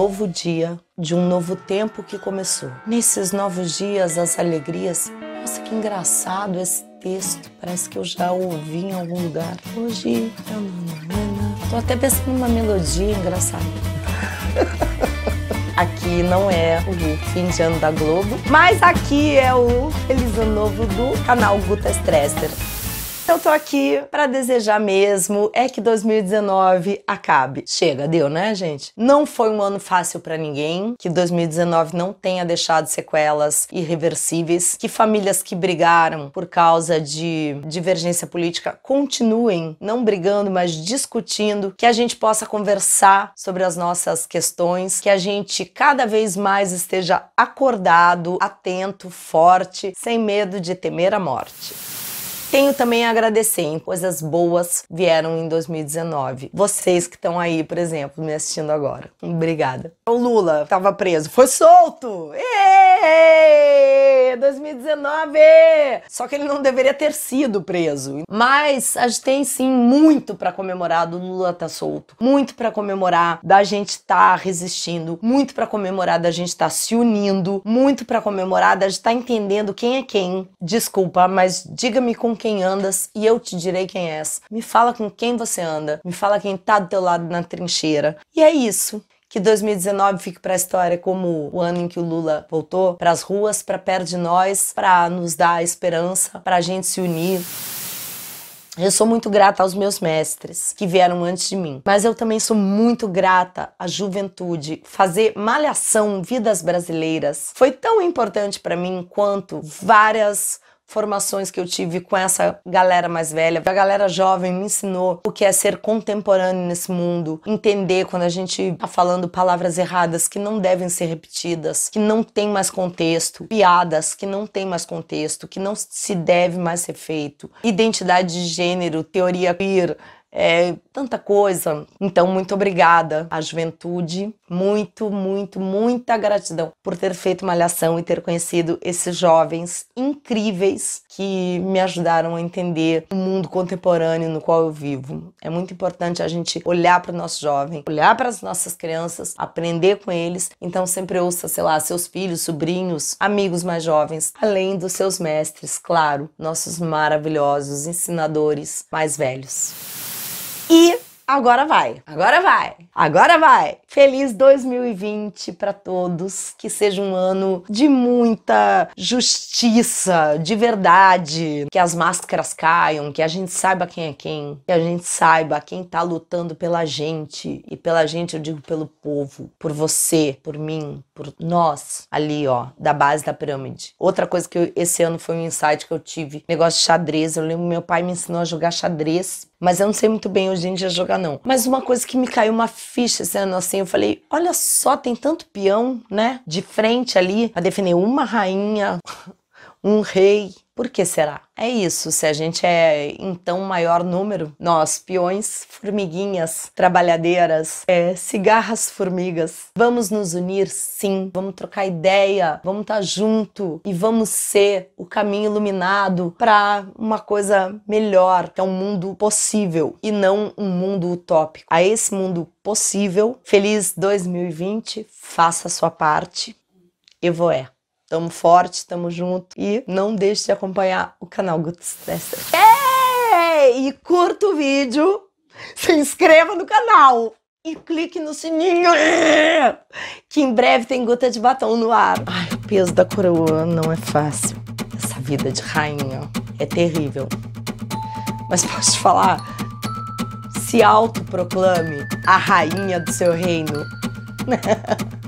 novo dia, de um novo tempo que começou. Nesses novos dias, as alegrias. Nossa, que engraçado esse texto, parece que eu já ouvi em algum lugar. Hoje é uma Tô até pensando numa melodia engraçada. Aqui não é o fim de ano da Globo, mas aqui é o Feliz Ano Novo do canal Guta Stresser. Então, eu tô aqui para desejar mesmo é que 2019 acabe. Chega, deu, né, gente? Não foi um ano fácil para ninguém, que 2019 não tenha deixado sequelas irreversíveis, que famílias que brigaram por causa de divergência política continuem não brigando, mas discutindo, que a gente possa conversar sobre as nossas questões, que a gente cada vez mais esteja acordado, atento, forte, sem medo de temer a morte. Tenho também a agradecer, hein? coisas boas vieram em 2019. Vocês que estão aí, por exemplo, me assistindo agora. Obrigada. O Lula estava preso, foi solto! Êêê! 2019! Só que ele não deveria ter sido preso. Mas a gente tem sim muito para comemorar do Lula tá solto, muito para comemorar da gente tá resistindo, muito para comemorar da gente tá se unindo, muito para comemorar da gente tá entendendo quem é quem. Desculpa, mas diga-me com quem andas e eu te direi quem és. Me fala com quem você anda, me fala quem tá do teu lado na trincheira. E é isso que 2019 fique para a história como o ano em que o Lula voltou para as ruas, para perto de nós, para nos dar esperança, para a gente se unir. Eu sou muito grata aos meus mestres que vieram antes de mim, mas eu também sou muito grata à juventude. Fazer malhação, vidas brasileiras, foi tão importante para mim quanto várias formações que eu tive com essa galera mais velha. A galera jovem me ensinou o que é ser contemporâneo nesse mundo, entender quando a gente tá falando palavras erradas que não devem ser repetidas, que não tem mais contexto, piadas que não tem mais contexto, que não se deve mais ser feito, identidade de gênero, teoria queer, é, tanta coisa. Então, muito obrigada à juventude, muito, muito, muita gratidão por ter feito Malhação e ter conhecido esses jovens incríveis que me ajudaram a entender o mundo contemporâneo no qual eu vivo. É muito importante a gente olhar para o nosso jovem, olhar para as nossas crianças, aprender com eles. Então, sempre ouça, sei lá, seus filhos, sobrinhos, amigos mais jovens, além dos seus mestres, claro, nossos maravilhosos ensinadores mais velhos. E agora vai, agora vai, agora vai. Feliz 2020 para todos, que seja um ano de muita justiça, de verdade, que as máscaras caiam, que a gente saiba quem é quem, que a gente saiba quem tá lutando pela gente e pela gente eu digo pelo povo, por você, por mim, por nós ali, ó, da base da pirâmide. Outra coisa que eu, esse ano foi um insight que eu tive, negócio de xadrez, eu lembro meu pai me ensinou a jogar xadrez mas eu não sei muito bem hoje em dia jogar, não. Mas uma coisa que me caiu uma ficha esse ano, assim, eu falei: olha só, tem tanto peão, né? De frente ali, a defender uma rainha, um rei. Por que será? É isso, se a gente é então maior número, nós, peões, formiguinhas, trabalhadeiras, é, cigarras formigas, vamos nos unir sim, vamos trocar ideia, vamos estar tá junto e vamos ser o caminho iluminado para uma coisa melhor, que é um mundo possível e não um mundo utópico. A esse mundo possível, feliz 2020, faça a sua parte. Evoé. Tamo forte, tamo junto e não deixe de acompanhar o canal Guts Dessa. E curta o vídeo, se inscreva no canal e clique no sininho que em breve tem gota de batom no ar. Ai, o peso da coroa não é fácil. Essa vida de rainha é terrível. Mas posso te falar, se autoproclame a rainha do seu reino.